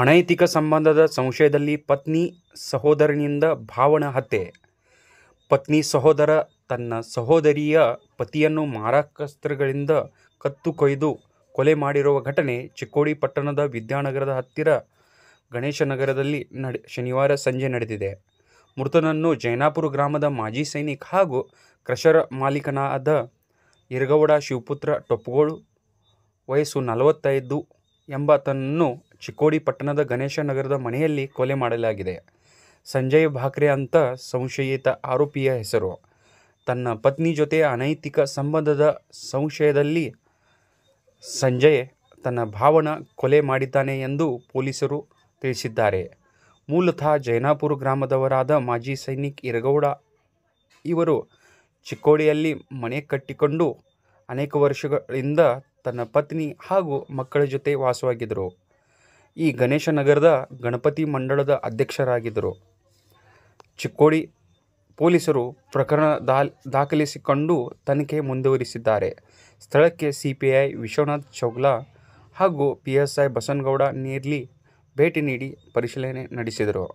ಅನೈತಿಕ ಸಂಬಂಧದ ಸಂಶಯದಲ್ಲಿ ಪತ್ನಿ ಸಹೋದರನಿಂದ ಭಾವನ ಹತ್ಯೆ ಪತ್ನಿ ಸಹೋದರ ತನ್ನ ಸಹೋದರಿಯ ಪತಿಯನ್ನು ಮಾರಕಾಸ್ತ್ರಗಳಿಂದ ಕತ್ತು ಕೊಯ್ದು ಕೊಲೆ ಮಾಡಿರುವ ಘಟನೆ ಚಿಕ್ಕೋಡಿ ಪಟ್ಟಣದ ವಿದ್ಯಾನಗರದ ಹತ್ತಿರ ಗಣೇಶನಗರದಲ್ಲಿ ನಡೆ ಶನಿವಾರ ಸಂಜೆ ನಡೆದಿದೆ ಮೃತನನ್ನು ಜೈನಾಪುರ ಗ್ರಾಮದ ಮಾಜಿ ಸೈನಿಕ ಹಾಗೂ ಕ್ರಷರ ಮಾಲೀಕನಾದ ಇರಗೌಡ ಶಿವಪುತ್ರ ಟೊಪ್ಪಗೋಳು ವಯಸ್ಸು ನಲವತ್ತೈದು ಎಂಬಾತನನ್ನು ಚಿಕ್ಕೋಡಿ ಪಟ್ಟಣದ ಗಣೇಶ ನಗರದ ಮನೆಯಲ್ಲಿ ಕೊಲೆ ಮಾಡಲಾಗಿದೆ ಸಂಜಯ್ ಭಾಕ್ರೆ ಅಂತ ಸಂಶಯಿತ ಆರೋಪಿಯ ಹೆಸರು ತನ್ನ ಪತ್ನಿ ಜೊತೆ ಅನೈತಿಕ ಸಂಬಂಧದ ಸಂಶಯದಲ್ಲಿ ಸಂಜಯ್ ತನ್ನ ಭಾವನ ಕೊಲೆ ಮಾಡಿದ್ದಾನೆ ಎಂದು ಪೊಲೀಸರು ತಿಳಿಸಿದ್ದಾರೆ ಮೂಲತಃ ಜೈನಾಪುರ ಗ್ರಾಮದವರಾದ ಮಾಜಿ ಸೈನಿಕ್ ಇರಗೌಡ ಇವರು ಚಿಕ್ಕೋಡಿಯಲ್ಲಿ ಮನೆ ಕಟ್ಟಿಕೊಂಡು ಅನೇಕ ವರ್ಷಗಳಿಂದ ತನ್ನ ಪತ್ನಿ ಹಾಗೂ ಮಕ್ಕಳ ಜೊತೆ ವಾಸವಾಗಿದ್ದರು ಈ ಗಣೇಶನಗರದ ಗಣಪತಿ ಮಂಡಳದ ಅಧ್ಯಕ್ಷರಾಗಿದ್ದರು ಚಿಕ್ಕೋಡಿ ಪೊಲೀಸರು ಪ್ರಕರಣ ದಾಖಲಿಸಿಕೊಂಡು ತನಿಖೆ ಮುಂದುವರಿಸಿದ್ದಾರೆ ಸ್ಥಳಕ್ಕೆ C P I Vishwanath Chougla ಹಾಗೂ P S I Basanagouda Neerli ಭೇಟಿ ನೀಡಿ ಪರಿಶೀಲನೆ ನಡೆಸಿದರು